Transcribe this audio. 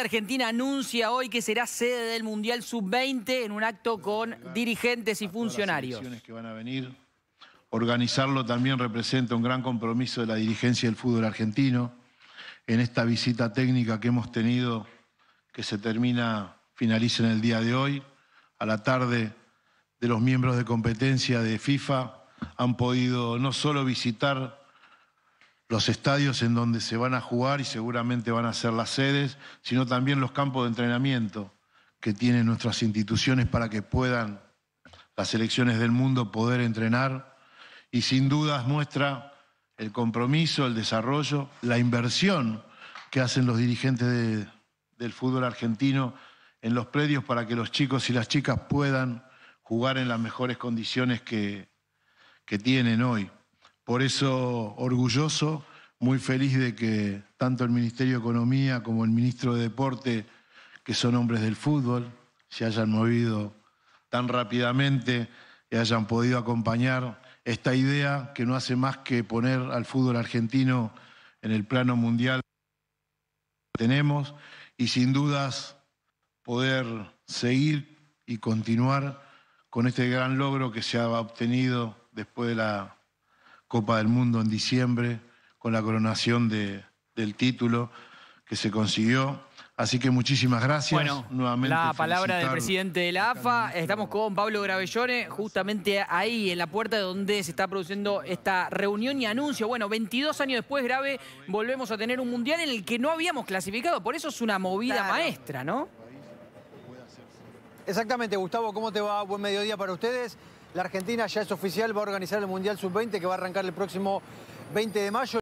Argentina anuncia hoy que será sede del Mundial Sub-20 en un acto con dirigentes y funcionarios. Organizarlo también representa un gran compromiso de la dirigencia del fútbol argentino. En esta visita técnica que hemos tenido, que se termina, finaliza en el día de hoy, a la tarde de los miembros de competencia de FIFA, han podido no solo visitar los estadios en donde se van a jugar y seguramente van a ser las sedes, sino también los campos de entrenamiento que tienen nuestras instituciones para que puedan las selecciones del mundo poder entrenar y sin dudas muestra el compromiso, el desarrollo, la inversión que hacen los dirigentes del fútbol argentino en los predios para que los chicos y las chicas puedan jugar en las mejores condiciones que, que tienen hoy. Por eso orgulloso muy feliz de que tanto el Ministerio de Economía como el Ministro de Deporte, que son hombres del fútbol, se hayan movido tan rápidamente y hayan podido acompañar esta idea que no hace más que poner al fútbol argentino en el plano mundial que tenemos y sin dudas poder seguir y continuar con este gran logro que se ha obtenido después de la Copa del Mundo en diciembre con la coronación del título que se consiguió. Así que muchísimas gracias. Bueno, nuevamente. La palabra del presidente de la AFA. Estamos con Pablo Gravellone, justamente ahí en la puerta de donde se está produciendo esta reunión y anuncio. Bueno, 22 años después, Grave, volvemos a tener un mundial en el que no habíamos clasificado. Por eso es una movida maestra, ¿no? Exactamente, Gustavo, ¿cómo te va? Buen mediodía para ustedes. La Argentina ya es oficial, va a organizar el Mundial Sub-20 que va a arrancar el próximo 20 de mayo.